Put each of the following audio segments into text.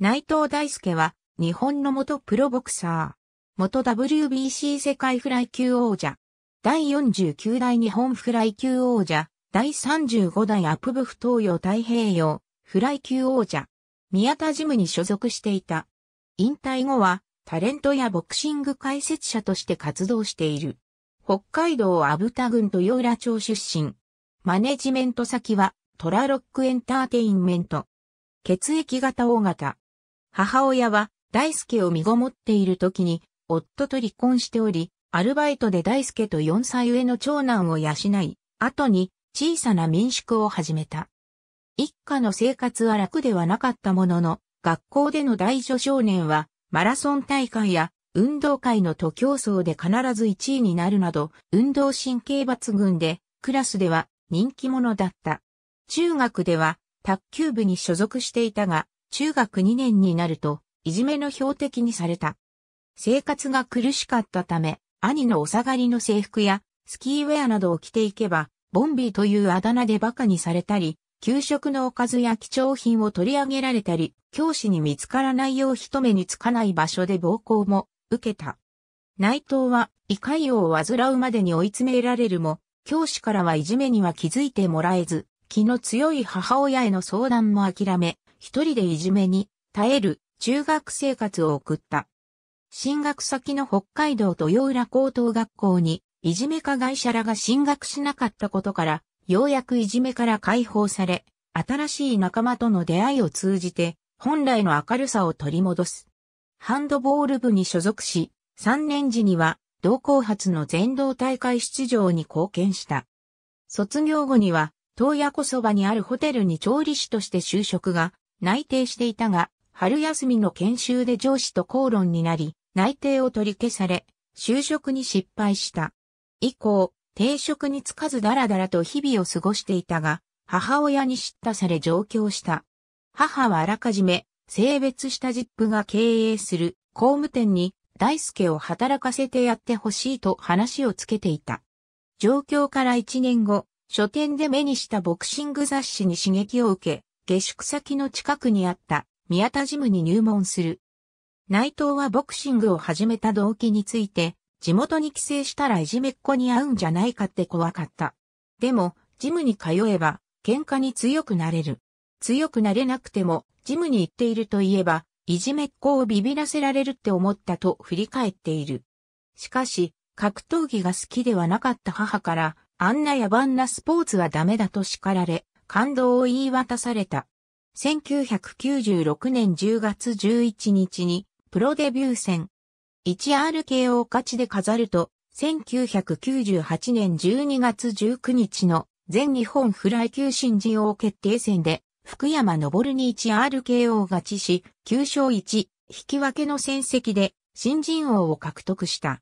内藤大輔は、日本の元プロボクサー。元 WBC 世界フライ級王者。第49代日本フライ級王者。第35代アプブフ東洋太平洋フライ級王者。宮田ジムに所属していた。引退後は、タレントやボクシング解説者として活動している。北海道阿武田郡豊浦町出身。マネジメント先は、トラロックエンターテインメント。血液型大型。母親は大輔を身ごもっている時に夫と離婚しており、アルバイトで大輔と4歳上の長男を養い、後に小さな民宿を始めた。一家の生活は楽ではなかったものの、学校での大女少年はマラソン大会や運動会の徒競走で必ず1位になるなど、運動神経抜群で、クラスでは人気者だった。中学では卓球部に所属していたが、中学2年になると、いじめの標的にされた。生活が苦しかったため、兄のお下がりの制服や、スキーウェアなどを着ていけば、ボンビーというあだ名で馬鹿にされたり、給食のおかずや貴重品を取り上げられたり、教師に見つからないよう一目につかない場所で暴行も受けた。内藤は胃潰瘍を患うまでに追い詰められるも、教師からはいじめには気づいてもらえず、気の強い母親への相談も諦め、一人でいじめに耐える中学生活を送った。進学先の北海道豊浦高等学校にいじめ加害者らが進学しなかったことから、ようやくいじめから解放され、新しい仲間との出会いを通じて、本来の明るさを取り戻す。ハンドボール部に所属し、3年時には、同校発の全道大会出場に貢献した。卒業後には、東野湖そばにあるホテルに調理師として就職が内定していたが、春休みの研修で上司と口論になり、内定を取り消され、就職に失敗した。以降、定職に就かずだらだらと日々を過ごしていたが、母親に叱咤され上京した。母はあらかじめ、性別したジップが経営する工務店に大輔を働かせてやってほしいと話をつけていた。上京から1年後、書店で目にしたボクシング雑誌に刺激を受け、下宿先の近くにあった宮田ジムに入門する。内藤はボクシングを始めた動機について、地元に帰省したらいじめっ子に会うんじゃないかって怖かった。でも、ジムに通えば、喧嘩に強くなれる。強くなれなくても、ジムに行っているといえば、いじめっ子をビビらせられるって思ったと振り返っている。しかし、格闘技が好きではなかった母から、あんな野蛮なスポーツはダメだと叱られ、感動を言い渡された。1996年10月11日にプロデビュー戦 1RK を勝ちで飾ると、1998年12月19日の全日本フライ級新人王決定戦で福山昇に 1RK を勝ちし、9勝1、引き分けの戦績で新人王を獲得した。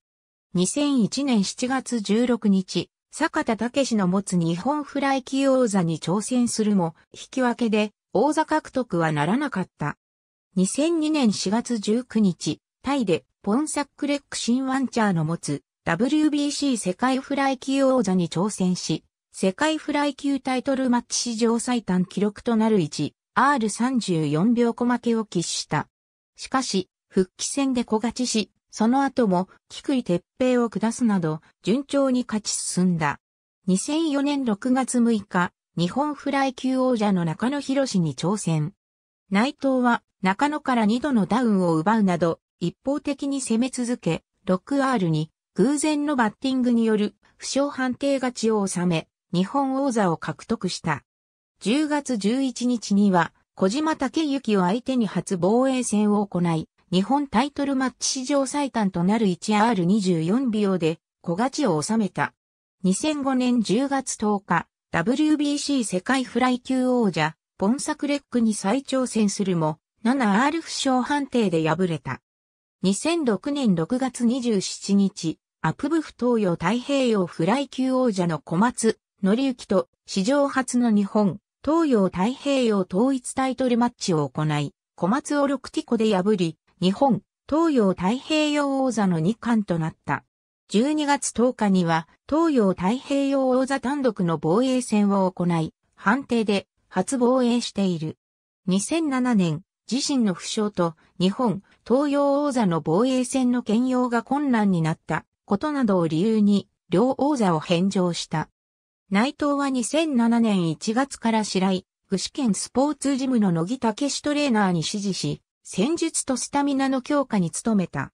2001年7月16日、坂田武の持つ日本フライ級王座に挑戦するも、引き分けで王座獲得はならなかった。2002年4月19日、タイでポンサックレックシンワンチャーの持つ WBC 世界フライ級王座に挑戦し、世界フライ級タイトルマッチ史上最短記録となる1、R34 秒小負けを喫した。しかし、復帰戦で小勝ちし、その後も、菊井鉄平を下すなど、順調に勝ち進んだ。2004年6月6日、日本フライ級王者の中野博士に挑戦。内藤は中野から2度のダウンを奪うなど、一方的に攻め続け、6R に偶然のバッティングによる負傷判定勝ちを収め、日本王座を獲得した。10月11日には、小島武幸を相手に初防衛戦を行い、日本タイトルマッチ史上最短となる 1R24 秒で小勝ちを収めた。2005年10月10日、WBC 世界フライ級王者、ポンサクレックに再挑戦するも、7R 負傷判定で敗れた。2006年6月27日、アプブフ東洋太平洋フライ級王者の小松、則之と史上初の日本、東洋太平洋統一タイトルマッチを行い、小松を6ティコで破り、日本、東洋太平洋王座の2冠となった。12月10日には東洋太平洋王座単独の防衛戦を行い、判定で初防衛している。2007年、自身の負傷と日本、東洋王座の防衛戦の兼用が困難になったことなどを理由に両王座を返上した。内藤は2007年1月から白井、具志堅スポーツジムの野木武史トレーナーに指示し、戦術とスタミナの強化に努めた。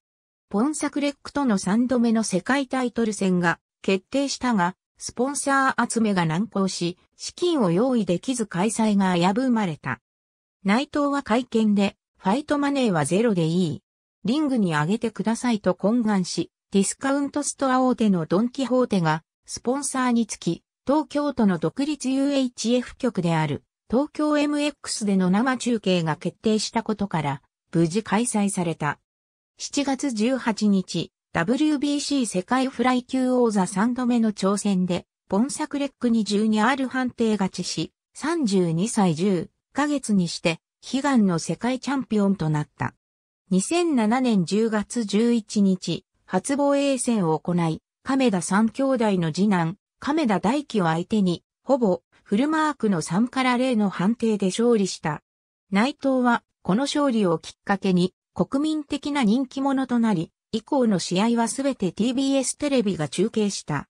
ポンサクレックとの3度目の世界タイトル戦が決定したが、スポンサー集めが難航し、資金を用意できず開催が危ぶまれた。内藤は会見で、ファイトマネーはゼロでいい。リングに上げてくださいと懇願し、ディスカウントストア大手のドンキホーテが、スポンサーにつき、東京都の独立 UHF 局である、東京 MX での生中継が決定したことから、無事開催された。7月18日、WBC 世界フライ級王座3度目の挑戦で、ポンサクレックに12ある判定勝ちし、32歳10ヶ月にして、悲願の世界チャンピオンとなった。2007年10月11日、初防衛戦を行い、亀田三兄弟の次男、亀田大輝を相手に、ほぼ、フルマークの3から0の判定で勝利した。内藤は、この勝利をきっかけに国民的な人気者となり、以降の試合はすべて TBS テレビが中継した。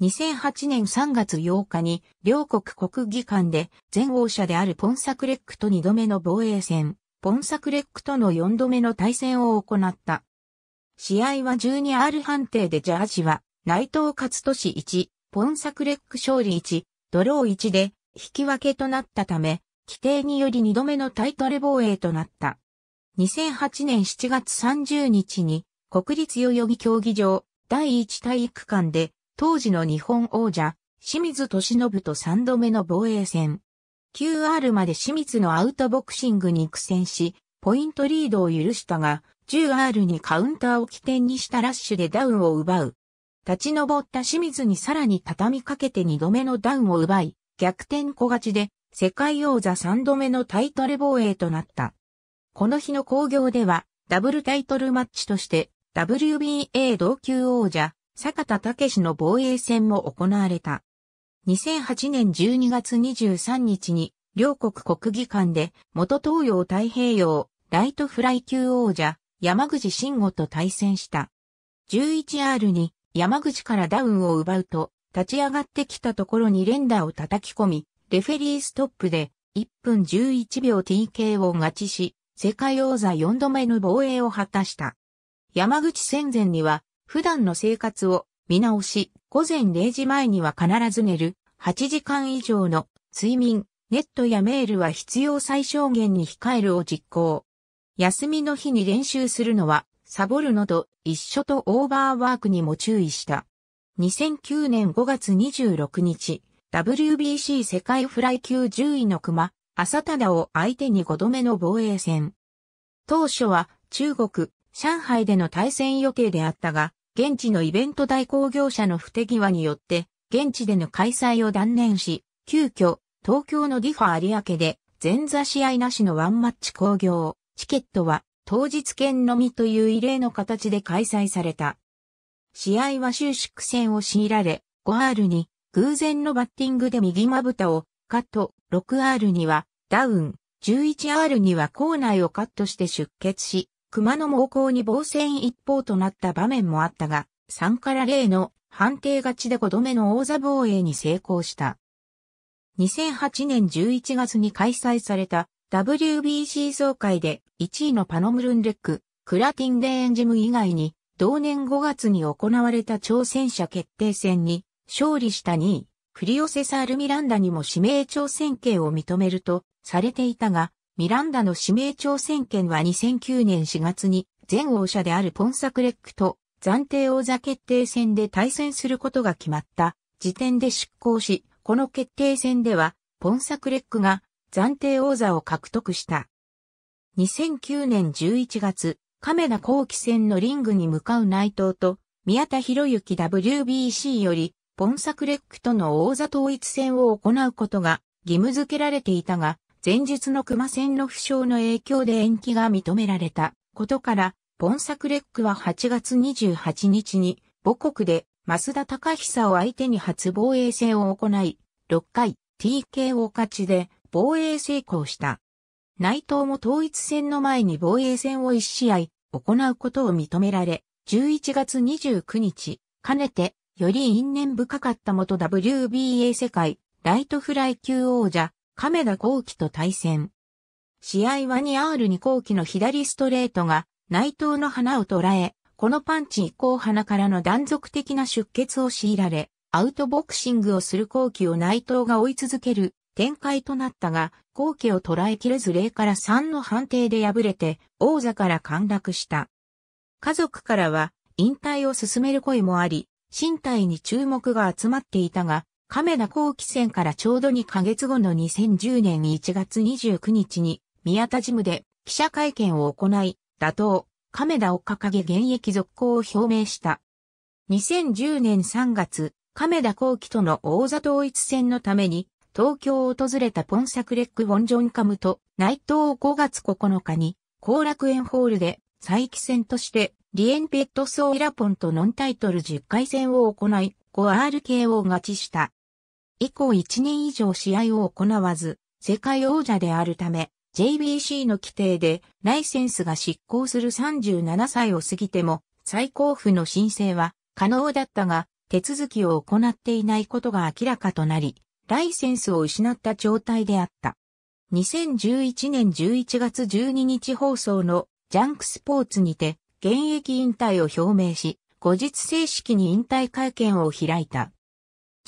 2008年3月8日に両国国技館で前王者であるポンサクレックと2度目の防衛戦、ポンサクレックとの4度目の対戦を行った。試合は 12R 判定でジャージは内藤勝利1、ポンサクレック勝利1、ドロー1で引き分けとなったため、規定により二度目のタイトル防衛となった。2008年7月30日に国立代々木競技場第一体育館で当時の日本王者清水敏信と三度目の防衛戦。9R まで清水のアウトボクシングに苦戦し、ポイントリードを許したが、10R にカウンターを起点にしたラッシュでダウンを奪う。立ち上った清水にさらに畳みかけて2度目のダウンを奪い、逆転小勝ちで世界王座3度目のタイトル防衛となった。この日の興行では、ダブルタイトルマッチとして、WBA 同級王者、坂田武の防衛戦も行われた。2008年12月23日に、両国国技館で、元東洋太平洋、ライトフライ級王者、山口慎吾と対戦した。11R に、山口からダウンを奪うと、立ち上がってきたところに連打を叩き込み、レフェリーストップで1分11秒 TK を勝ちし、世界王座4度目の防衛を果たした。山口戦前には、普段の生活を見直し、午前0時前には必ず寝る、8時間以上の睡眠、ネットやメールは必要最小限に控えるを実行。休みの日に練習するのは、サボるのと一緒とオーバーワークにも注意した。2009年5月26日、WBC 世界フライ級10位の熊、浅田を相手に5度目の防衛戦。当初は中国、上海での対戦予定であったが、現地のイベント代行業者の不手際によって、現地での開催を断念し、急遽、東京のディファ有明で、前座試合なしのワンマッチ興行、チケットは当日券のみという異例の形で開催された。試合は終縮戦を強いられ、5 r に偶然のバッティングで右まぶたをカット、6R にはダウン、11R には口内をカットして出血し、熊の猛攻に防戦一方となった場面もあったが、3から0の判定勝ちで5度目の王座防衛に成功した。2008年11月に開催された WBC 総会で1位のパノムルンレック、クラティンデーンジム以外に同年5月に行われた挑戦者決定戦に勝利した2位、クリオセサール・ミランダにも指名挑戦権を認めるとされていたが、ミランダの指名挑戦権は2009年4月に前王者であるポンサクレックと暫定王座決定戦で対戦することが決まった時点で出行し、この決定戦ではポンサクレックが暫定王座を獲得した。2009年11月、亀田後期戦のリングに向かう内藤と宮田博之 WBC よりポンサクレックとの王座統一戦を行うことが義務付けられていたが、前述の熊戦の負傷の影響で延期が認められたことから、ポンサクレックは8月28日に母国で増田隆久を相手に初防衛戦を行い、6回 TKO 勝ちで防衛成功した。内藤も統一戦の前に防衛戦を1試合行うことを認められ、11月29日、かねてより因縁深かった元 WBA 世界ライトフライ級王者、亀田光輝と対戦。試合は 2R2 光輝の左ストレートが内藤の花を捉え、このパンチ以降鼻からの断続的な出血を強いられ、アウトボクシングをする後期を内藤が追い続ける展開となったが、後期を捉えきれず0から3の判定で敗れて、王座から陥落した。家族からは引退を進める声もあり、身体に注目が集まっていたが、亀田光輝戦からちょうど2ヶ月後の2010年1月29日に、宮田ジムで記者会見を行い、打倒、亀田を掲げ現役続行を表明した。2010年3月、亀田光輝との王座統一戦のために、東京を訪れたポンサクレック・ボンジョンカムと内藤を5月9日に、後楽園ホールで再起戦としてリエンペットソーラポンとノンタイトル10回戦を行い、5RKO 勝ちした。以降1年以上試合を行わず、世界王者であるため、JBC の規定でライセンスが執行する37歳を過ぎても、再交付の申請は可能だったが、手続きを行っていないことが明らかとなり、ライセンスを失った状態であった。2011年11月12日放送のジャンクスポーツにて、現役引退を表明し、後日正式に引退会見を開いた。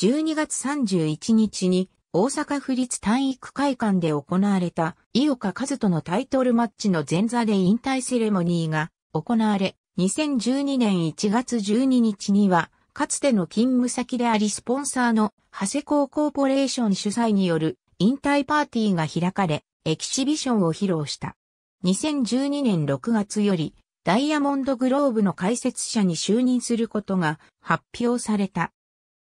12月31日に大阪府立体育会館で行われた井岡和人のタイトルマッチの前座で引退セレモニーが行われ、2012年1月12日には、かつての勤務先でありスポンサーの長谷港コーポレーション主催による引退パーティーが開かれ、エキシビションを披露した。2012年6月よりダイヤモンドグローブの解説者に就任することが発表された。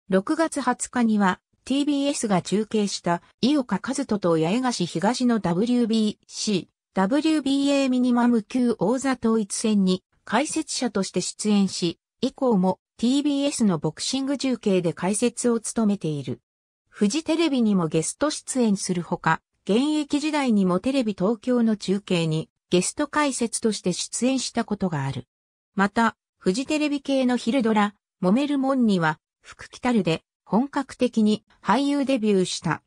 6月20日には TBS が中継した井岡和人と八重樫東の WBC、WBA ミニマム級王座統一戦に解説者として出演し、以降も TBS のボクシング中継で解説を務めている。フジテレビにもゲスト出演するほか、現役時代にもテレビ東京の中継にゲスト解説として出演したことがある。また、フジテレビ系の昼ドラ、揉めるもんには、福来たるで本格的に俳優デビューした。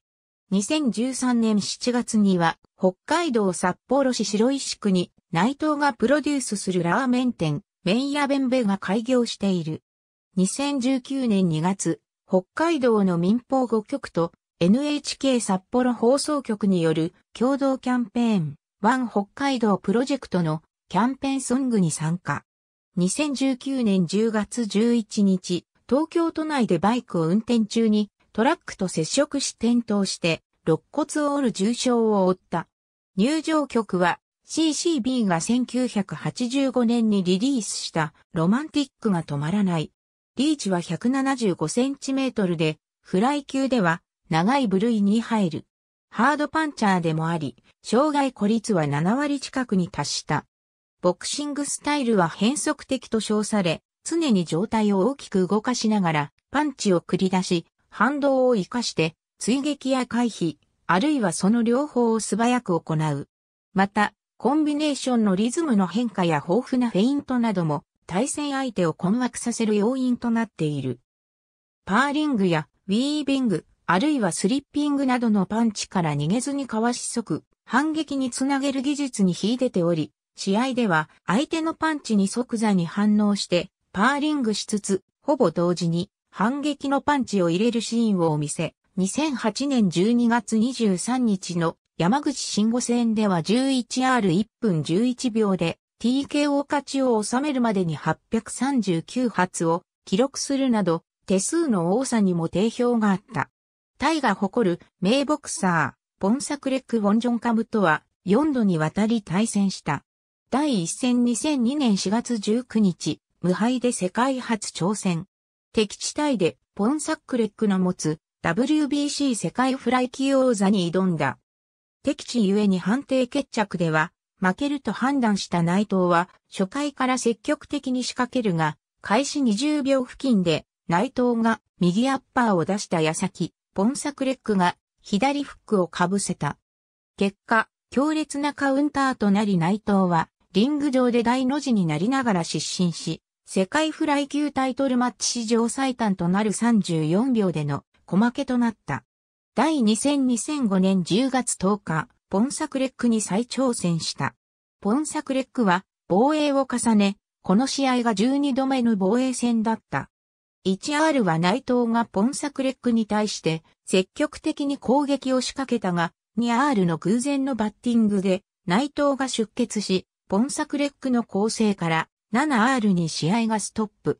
2013年7月には、北海道札幌市白石区に内藤がプロデュースするラーメン店、麺屋弁弁が開業している。2019年2月、北海道の民放5局と NHK 札幌放送局による共同キャンペーン、ワン北海道プロジェクトのキャンペーンソングに参加。2019年10月11日、東京都内でバイクを運転中にトラックと接触し転倒して肋骨を折る重傷を負った。入場曲は CCB が1985年にリリースしたロマンティックが止まらない。リーチは1 7 5トルでフライ級では長い部類に入る。ハードパンチャーでもあり、障害孤立は7割近くに達した。ボクシングスタイルは変則的と称され、常に状態を大きく動かしながら、パンチを繰り出し、反動を活かして、追撃や回避、あるいはその両方を素早く行う。また、コンビネーションのリズムの変化や豊富なフェイントなども、対戦相手を困惑させる要因となっている。パーリングやウィービング、あるいはスリッピングなどのパンチから逃げずにかわし即、反撃につなげる技術に秀でており、試合では相手のパンチに即座に反応してパーリングしつつ、ほぼ同時に反撃のパンチを入れるシーンを見せ、2008年12月23日の山口慎吾戦では 11R1 分11秒で TKO 勝ちを収めるまでに839発を記録するなど手数の多さにも定評があった。タイが誇る名ボクサー、ポンサクレック・ウォンジョンカムとは4度にわたり対戦した。第1戦2002年4月19日、無敗で世界初挑戦。敵地帯でポンサックレックの持つ WBC 世界フライ級王座に挑んだ。敵地ゆえに判定決着では、負けると判断した内藤は、初回から積極的に仕掛けるが、開始20秒付近で、内藤が右アッパーを出した矢先、ポンサクレックが左フックをかぶせた。結果、強烈なカウンターとなり内藤は、リング上で大の字になりながら失神し、世界フライ級タイトルマッチ史上最短となる34秒での小負けとなった。第2戦2005年10月10日、ポンサクレックに再挑戦した。ポンサクレックは防衛を重ね、この試合が12度目の防衛戦だった。1R は内藤がポンサクレックに対して積極的に攻撃を仕掛けたが、2R の偶然のバッティングで内藤が出血し、ポンサクレックの構成から 7R に試合がストップ。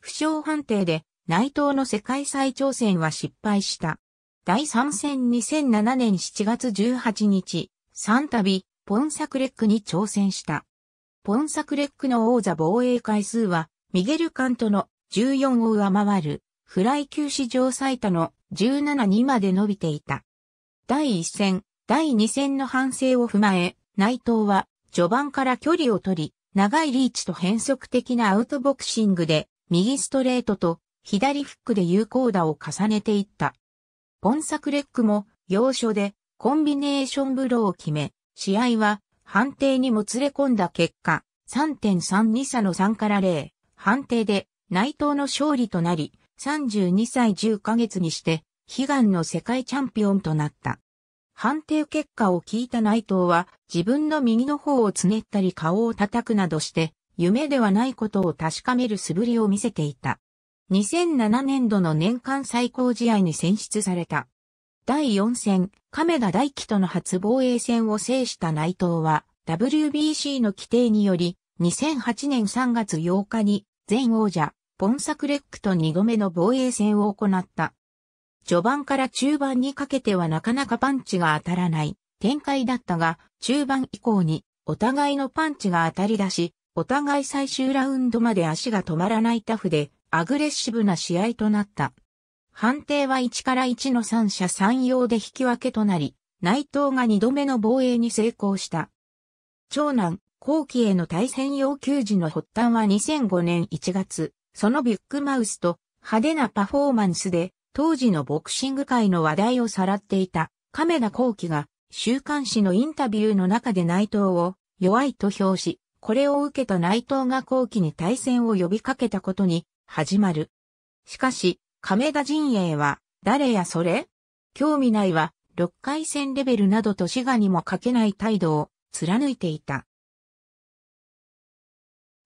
負傷判定で内藤の世界再挑戦は失敗した。第3戦2007年7月18日、3度、ポンサクレックに挑戦した。ポンサクレックの王座防衛回数は、ミゲルカントの14を上回る、フライ級史上最多の17にまで伸びていた。第1戦、第2戦の反省を踏まえ、内藤は序盤から距離を取り、長いリーチと変則的なアウトボクシングで、右ストレートと左フックで有効打を重ねていった。ポンサクレックも要所でコンビネーションブローを決め、試合は判定にもつれ込んだ結果、3.32差の3から0、判定で内藤の勝利となり、32歳10ヶ月にして、悲願の世界チャンピオンとなった。判定結果を聞いた内藤は、自分の右の方をつねったり顔を叩くなどして、夢ではないことを確かめる素振りを見せていた。2007年度の年間最高試合に選出された。第4戦、亀田大輝との初防衛戦を制した内藤は、WBC の規定により、2008年3月8日に、前王者、ポンサクレックと2度目の防衛戦を行った。序盤から中盤にかけてはなかなかパンチが当たらない展開だったが、中盤以降にお互いのパンチが当たり出し、お互い最終ラウンドまで足が止まらないタフでアグレッシブな試合となった。判定は1から1の三者三様で引き分けとなり、内藤が2度目の防衛に成功した。長男、後期への対戦要求時の発端は2005年1月、そのビッグマウスと派手なパフォーマンスで当時のボクシング界の話題をさらっていた亀田光輝が週刊誌のインタビューの中で内藤を弱いと評し、これを受けた内藤が後期に対戦を呼びかけたことに始まる。しかし、亀田陣営は、誰やそれ興味ないは、6回戦レベルなどと志賀にもかけない態度を貫いていた。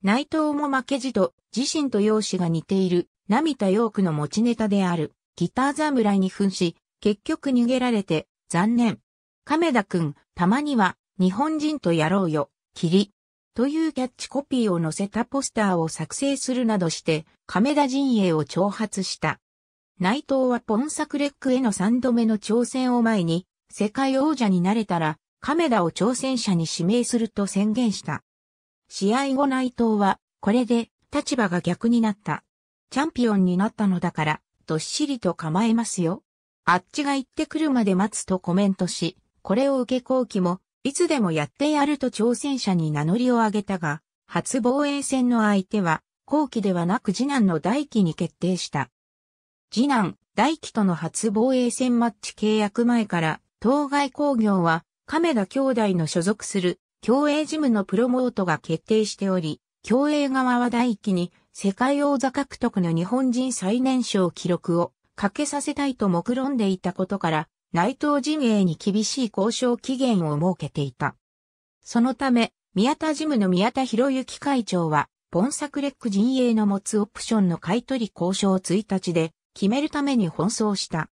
内藤も負けじと、自身と容姿が似ている、涙ヨークの持ちネタである、ギター侍に扮し、結局逃げられて、残念。亀田くん、たまには、日本人とやろうよ、霧。というキャッチコピーを載せたポスターを作成するなどして、亀田陣営を挑発した。内藤はポンサクレックへの3度目の挑戦を前に、世界王者になれたら、亀田を挑戦者に指名すると宣言した。試合後内藤は、これで立場が逆になった。チャンピオンになったのだから、どっしりと構えますよ。あっちが行ってくるまで待つとコメントし、これを受け後期も、いつでもやってやると挑戦者に名乗りを上げたが、初防衛戦の相手は、後期ではなく次男の大輝に決定した。次男、大輝との初防衛戦マッチ契約前から、当該工業は、亀田兄弟の所属する競泳ジムのプロモートが決定しており、競泳側は第一に世界王座獲得の日本人最年少記録をかけさせたいと目論んでいたことから、内藤陣営に厳しい交渉期限を設けていた。そのため、宮田ジムの宮田博之会長は、ボンサクレック陣営の持つオプションの買取交渉を1日で決めるために奔走した。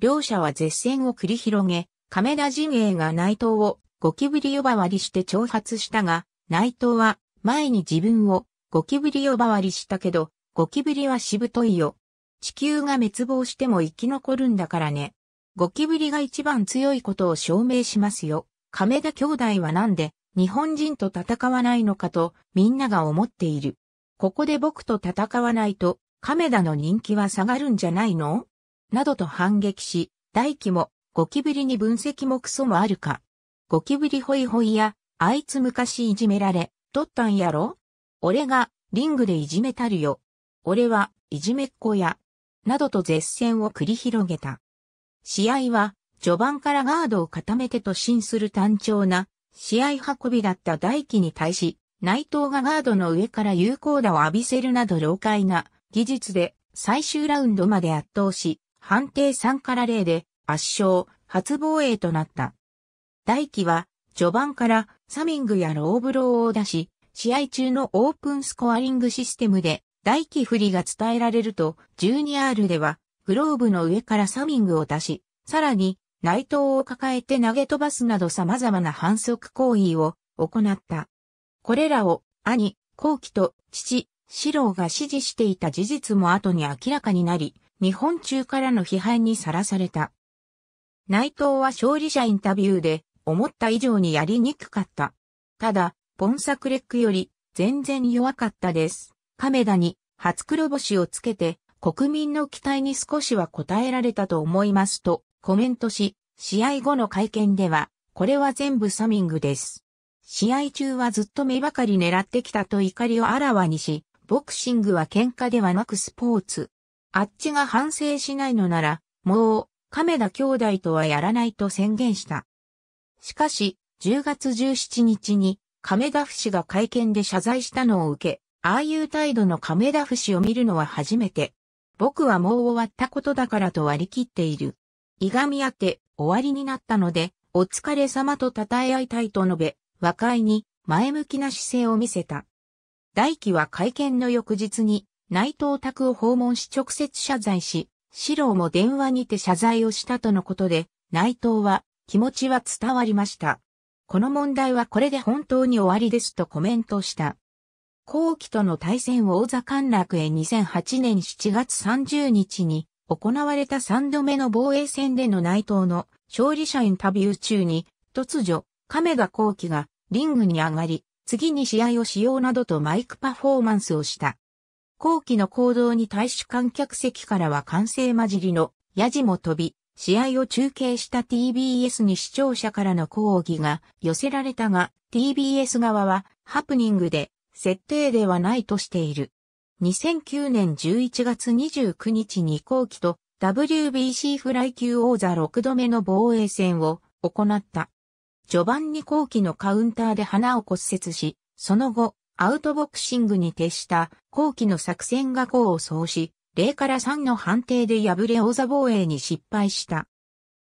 両者は絶戦を繰り広げ、亀田陣営が内藤をゴキブリ呼ばわりして挑発したが、内藤は前に自分をゴキブリ呼ばわりしたけど、ゴキブリはしぶといよ。地球が滅亡しても生き残るんだからね。ゴキブリが一番強いことを証明しますよ。亀田兄弟はなんで日本人と戦わないのかとみんなが思っている。ここで僕と戦わないと亀田の人気は下がるんじゃないのなどと反撃し、大輝もゴキブリに分析もクソもあるか。ゴキブリホイホイや、あいつ昔いじめられ、とったんやろ俺が、リングでいじめたるよ。俺は、いじめっ子や、などと絶戦を繰り広げた。試合は、序盤からガードを固めて突進する単調な、試合運びだった大輝に対し、内藤がガードの上から有効打を浴びせるなど老快な技術で最終ラウンドまで圧倒し、判定3から0で圧勝、初防衛となった。大輝は、序盤からサミングやローブローを出し、試合中のオープンスコアリングシステムで、大輝不利が伝えられると、12R では、グローブの上からサミングを出し、さらに、内藤を抱えて投げ飛ばすなど様々な反則行為を行った。これらを兄、後期と父、四郎が指示していた事実も後に明らかになり、日本中からの批判にさらされた。内藤は勝利者インタビューで、思った以上にやりにくかった。ただ、ポンサクレックより全然弱かったです。亀田に初黒星をつけて国民の期待に少しは応えられたと思いますとコメントし、試合後の会見では、これは全部サミングです。試合中はずっと目ばかり狙ってきたと怒りをあらわにし、ボクシングは喧嘩ではなくスポーツ。あっちが反省しないのなら、もう、亀田兄弟とはやらないと宣言した。しかし、10月17日に亀田夫氏が会見で謝罪したのを受け、ああいう態度の亀田夫氏を見るのは初めて。僕はもう終わったことだからと割り切っている。いがみ合って終わりになったので、お疲れ様と称え合いたいと述べ、和解に前向きな姿勢を見せた。大輝は会見の翌日に内藤宅を訪問し直接謝罪し、四郎も電話にて謝罪をしたとのことで、内藤は気持ちは伝わりました。この問題はこれで本当に終わりですとコメントした。後期との対戦を王座陥落へ2008年7月30日に行われた3度目の防衛戦での内藤の勝利者インタビュー中に突如亀田後期がリングに上がり次に試合をしようなどとマイクパフォーマンスをした。後期の行動に対し観客席からは歓声混じりのヤジも飛び、試合を中継した TBS に視聴者からの抗議が寄せられたが、TBS 側はハプニングで設定ではないとしている。2009年11月29日に後期と WBC フライ級王座6度目の防衛戦を行った。序盤に後期のカウンターで花を骨折し、その後、アウトボクシングに徹した後期の作戦が功を奏し、0から3の判定で敗れ王座防衛に失敗した。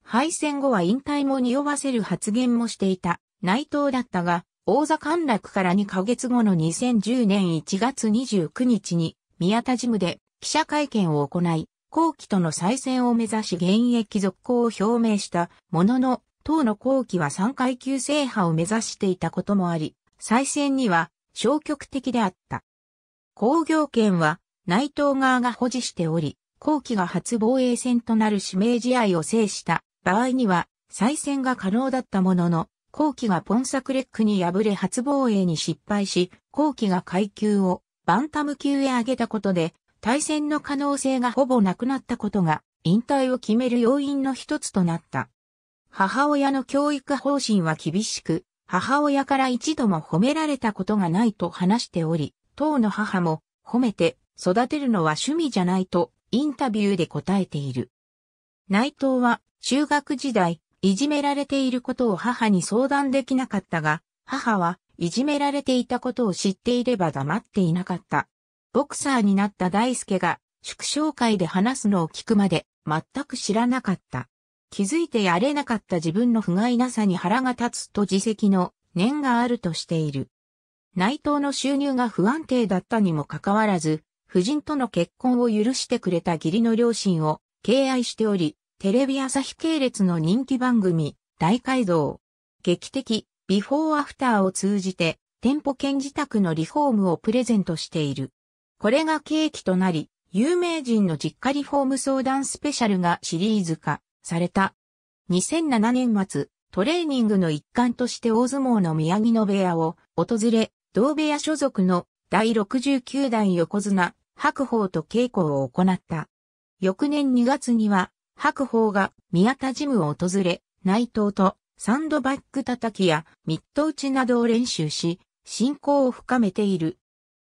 敗戦後は引退も匂わせる発言もしていた内藤だったが、王座陥落から2ヶ月後の2010年1月29日に宮田ジムで記者会見を行い、後期との再戦を目指し現役続行を表明したものの、党の後期は3階級制覇を目指していたこともあり、再戦には消極的であった。工業権は内藤側が保持しており、後期が初防衛戦となる指名試合を制した場合には再戦が可能だったものの、後期がポンサクレックに敗れ初防衛に失敗し、後期が階級をバンタム級へ上げたことで、対戦の可能性がほぼなくなったことが、引退を決める要因の一つとなった。母親の教育方針は厳しく、母親から一度も褒められたことがないと話しており、当の母も褒めて育てるのは趣味じゃないとインタビューで答えている。内藤は中学時代、いじめられていることを母に相談できなかったが、母はいじめられていたことを知っていれば黙っていなかった。ボクサーになった大輔が祝勝会で話すのを聞くまで全く知らなかった。気づいてやれなかった自分の不甲斐なさに腹が立つと自責の念があるとしている。内藤の収入が不安定だったにもかかわらず、夫人との結婚を許してくれた義理の両親を敬愛しており、テレビ朝日系列の人気番組、大改造、劇的、ビフォーアフターを通じて、店舗兼自宅のリフォームをプレゼントしている。これが契機となり、有名人の実家リフォーム相談スペシャルがシリーズ化された。2007年末、トレーニングの一環として大相撲の宮城野部屋を訪れ、同部屋所属の第69代横綱、白鵬と稽古を行った。翌年2月には、白鵬が宮田ジムを訪れ、内藤とサンドバッグ叩きやミット打ちなどを練習し、進行を深めている。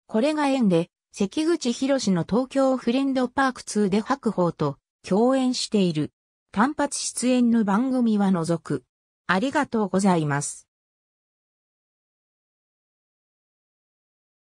これが縁で、関口博の東京フレンドパーク2で白鵬と共演している。単発出演の番組は除く。ありがとうございます。